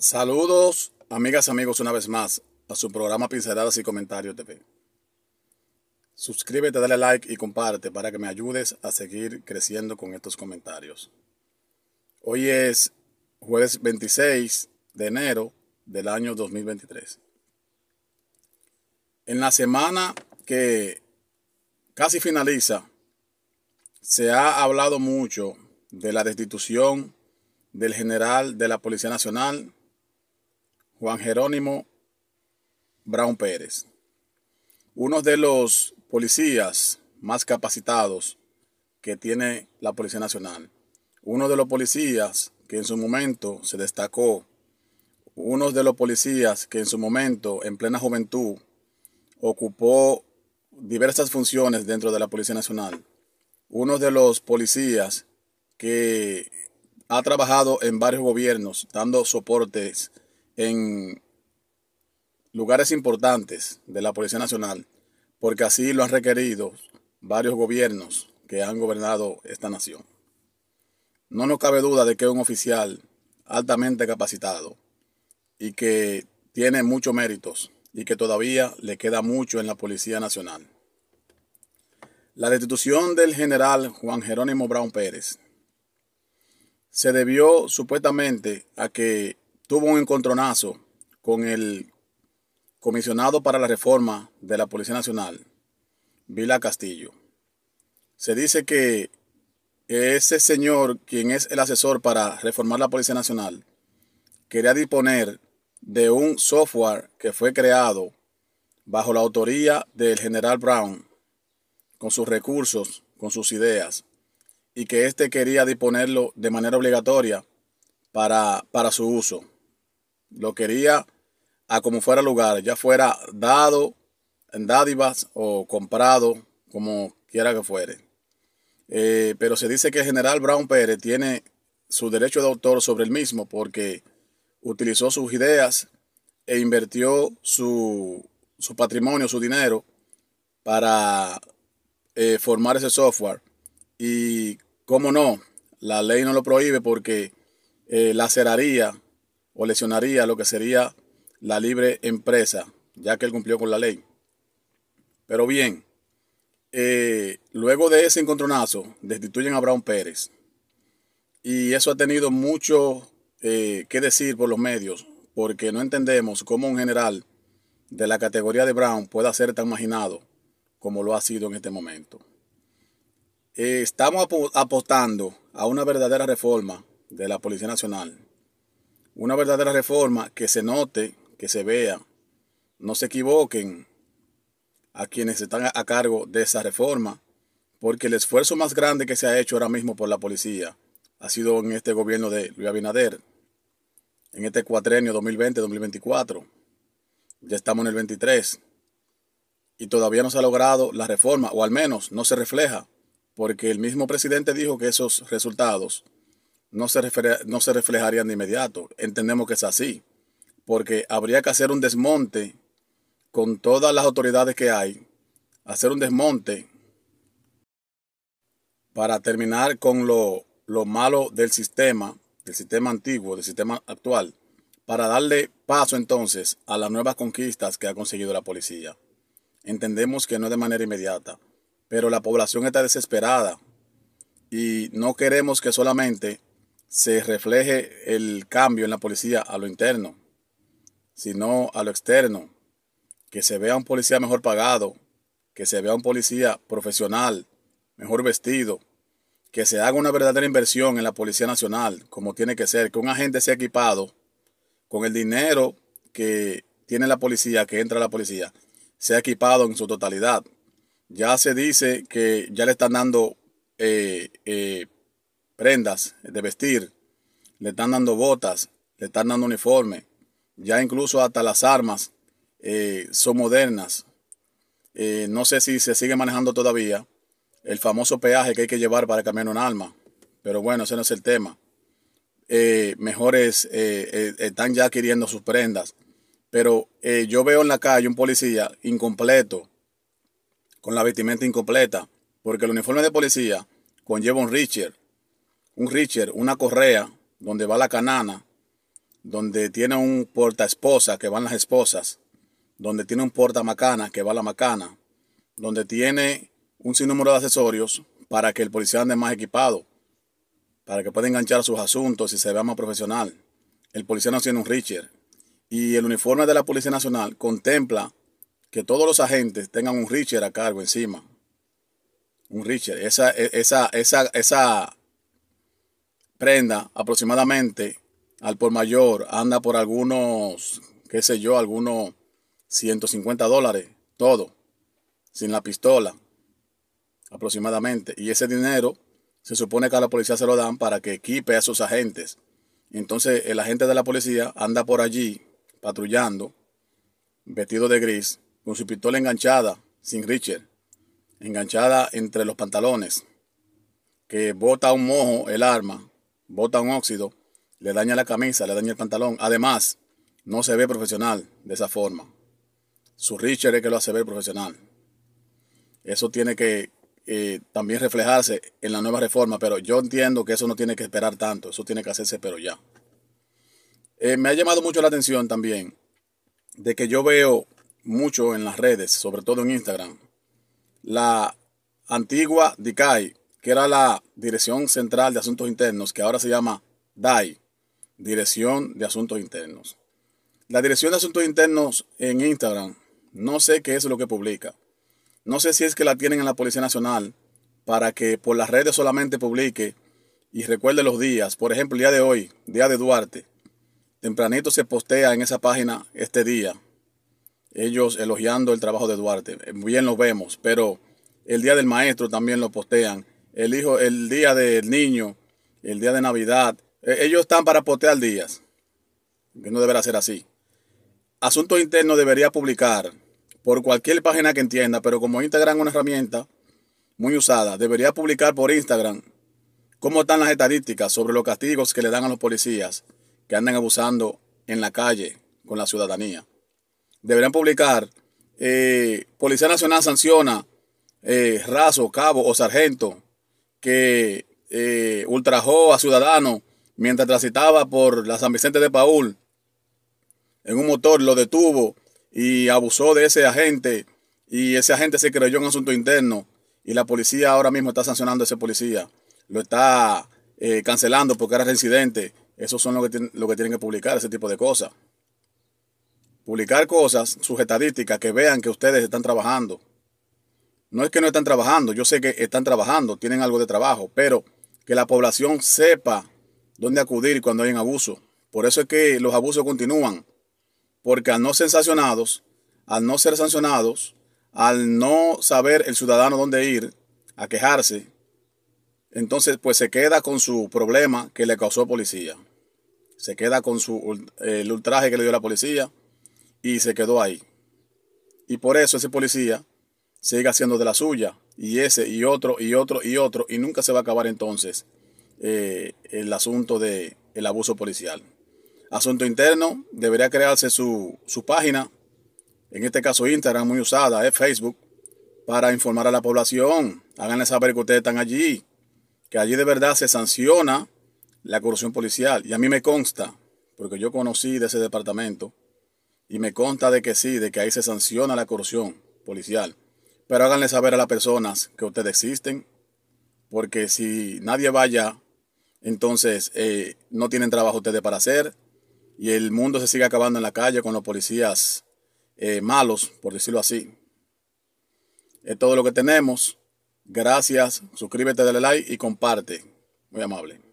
Saludos, amigas amigos, una vez más a su programa Pinceladas y Comentarios TV. Suscríbete, dale like y comparte para que me ayudes a seguir creciendo con estos comentarios. Hoy es jueves 26 de enero del año 2023. En la semana que casi finaliza, se ha hablado mucho de la destitución del general de la Policía Nacional, Juan Jerónimo Brown Pérez. Uno de los policías más capacitados que tiene la Policía Nacional. Uno de los policías que en su momento se destacó. Uno de los policías que en su momento, en plena juventud, ocupó diversas funciones dentro de la Policía Nacional. Uno de los policías que ha trabajado en varios gobiernos dando soportes en lugares importantes de la Policía Nacional, porque así lo han requerido varios gobiernos que han gobernado esta nación. No nos cabe duda de que es un oficial altamente capacitado y que tiene muchos méritos y que todavía le queda mucho en la Policía Nacional. La destitución del general Juan Jerónimo Brown Pérez se debió supuestamente a que tuvo un encontronazo con el comisionado para la reforma de la Policía Nacional, Vila Castillo. Se dice que ese señor, quien es el asesor para reformar la Policía Nacional, quería disponer de un software que fue creado bajo la autoría del general Brown, con sus recursos, con sus ideas, y que éste quería disponerlo de manera obligatoria para, para su uso. Lo quería a como fuera lugar, ya fuera dado en dádivas o comprado, como quiera que fuere. Eh, pero se dice que el general Brown Pérez tiene su derecho de autor sobre el mismo porque utilizó sus ideas e invirtió su, patrimonio, su dinero para eh, formar ese software. Y cómo no, la ley no lo prohíbe porque eh, la cerraría o lesionaría lo que sería la libre empresa, ya que él cumplió con la ley. Pero bien, eh, luego de ese encontronazo, destituyen a Brown Pérez. Y eso ha tenido mucho eh, que decir por los medios, porque no entendemos cómo un general de la categoría de Brown pueda ser tan imaginado como lo ha sido en este momento. Eh, estamos apostando a una verdadera reforma de la Policía Nacional una verdadera reforma que se note, que se vea. No se equivoquen a quienes están a cargo de esa reforma, porque el esfuerzo más grande que se ha hecho ahora mismo por la policía ha sido en este gobierno de Luis Abinader, en este cuatrenio 2020-2024. Ya estamos en el 23 y todavía no se ha logrado la reforma, o al menos no se refleja, porque el mismo presidente dijo que esos resultados no se, reflejarían de inmediato. Entendemos que es así, porque habría que hacer un desmonte con todas las autoridades que hay, hacer un desmonte para terminar con lo, malo del sistema, del sistema antiguo, del sistema actual, para darle paso entonces a las nuevas conquistas que ha conseguido la policía. Entendemos que no de manera inmediata, pero la población está desesperada y no queremos que solamente se refleje el cambio en la policía a lo interno, sino a lo externo. Que se vea un policía mejor pagado, que se vea un policía profesional, mejor vestido, que se haga una verdadera inversión en la Policía Nacional, como tiene que ser, que un agente sea equipado con el dinero que tiene la policía, que entra la policía, sea equipado en su totalidad. Ya se dice que ya le están dando eh, eh, prendas de vestir, le están dando botas, le están dando uniforme, ya incluso hasta las armas eh, son modernas. Eh, no sé si se sigue manejando todavía el famoso peaje que hay que llevar para cambiar un alma, pero bueno, ese no es el tema. Eh, mejores están ya adquiriendo sus prendas, pero yo veo en la calle un policía incompleto, con la vestimenta incompleta, porque el uniforme de policía conlleva un Richard, un Richard, una correa, donde va la canana, donde tiene un porta esposa que van las esposas, donde tiene un porta macana que va la macana, donde tiene un sinnúmero de accesorios para que el policía ande más equipado, para que pueda enganchar sus asuntos y se vea más profesional. El policía no tiene un Richard. Y el uniforme de la Policía Nacional contempla que todos los agentes tengan un Richard a cargo encima. Un Richard. Esa, e, esa, esa, esa prenda aproximadamente al por mayor anda por algunos, qué sé yo, algunos 150 dólares, todo, sin la pistola, aproximadamente. Y ese dinero se supone que a la policía se lo dan para que equipe a sus agentes. Entonces el agente de la policía anda por allí patrullando, vestido de gris, con su pistola enganchada, sin Richard, enganchada entre los pantalones, que bota un mojo el arma bota un óxido, le daña la camisa, le daña el pantalón. Además, no se ve profesional de esa forma. Su Richard es que lo hace ver profesional. Eso tiene que eh, también reflejarse en la nueva reforma, pero yo entiendo que eso no tiene que esperar tanto, eso tiene que hacerse pero ya. Eh, me ha llamado mucho la atención también de que yo veo mucho en las redes, sobre todo en Instagram, la antigua DICAI que era la Dirección Central de Asuntos Internos, que ahora se llama DAI, Dirección de Asuntos Internos. La Dirección de Asuntos Internos en Instagram, no sé qué es lo que publica. No sé si es que la tienen en la Policía Nacional para que por las redes solamente publique y recuerde los días. Por ejemplo, el día de hoy, día de Duarte. Tempranito se postea en esa página este día. Ellos elogiando el trabajo de Duarte. Bien lo vemos, pero el día del maestro también lo postean el hijo, el día del niño, el día de Navidad. E, ellos están para potear días, que no deberá ser así. Asunto Interno debería publicar por cualquier página que entienda, pero como Instagram es una herramienta muy usada, debería publicar por Instagram cómo están las estadísticas sobre los castigos que le dan a los policías que andan abusando en la calle con la ciudadanía. Deberían publicar, eh, Policía Nacional sanciona eh, raso, cabo o sargento que eh, ultrajó a Ciudadano mientras transitaba por la San Vicente de Paul en un motor, lo detuvo y abusó de ese agente y ese agente se creyó en asunto interno y la policía ahora mismo está sancionando a ese policía, lo está eh, cancelando porque era residente. eso son los que, lo que tienen que publicar, ese tipo de cosas. Publicar cosas, sus estadísticas, que vean que ustedes están trabajando. No es que no están trabajando, yo sé que están trabajando, tienen algo de trabajo, pero que la población sepa dónde acudir cuando hay un abuso. Por eso es que los abusos continúan, porque al no ser sancionados, al no ser sancionados, al no saber el ciudadano dónde ir a quejarse, entonces pues se queda con su problema que le causó policía. Se queda con su, el ultraje que le dio la policía y se quedó ahí. Y por eso ese policía siga haciendo de la suya, y ese, y otro, y otro, y otro, y nunca se va a acabar entonces eh, el asunto del el abuso policial. Asunto interno, debería crearse su, su página, en este caso Instagram, muy usada, es Facebook, para informar a la población. Háganle saber que ustedes están allí, que allí de verdad se sanciona la corrupción policial. Y a mí me consta, porque yo conocí de ese departamento, y me consta de que sí, de que ahí se sanciona la corrupción policial. Pero háganle saber a las personas que ustedes existen, porque si nadie vaya, entonces eh, no tienen trabajo ustedes para hacer y el mundo se sigue acabando en la calle con los policías eh, malos, por decirlo así. Es todo lo que tenemos. Gracias, suscríbete, dale like y comparte. Muy amable.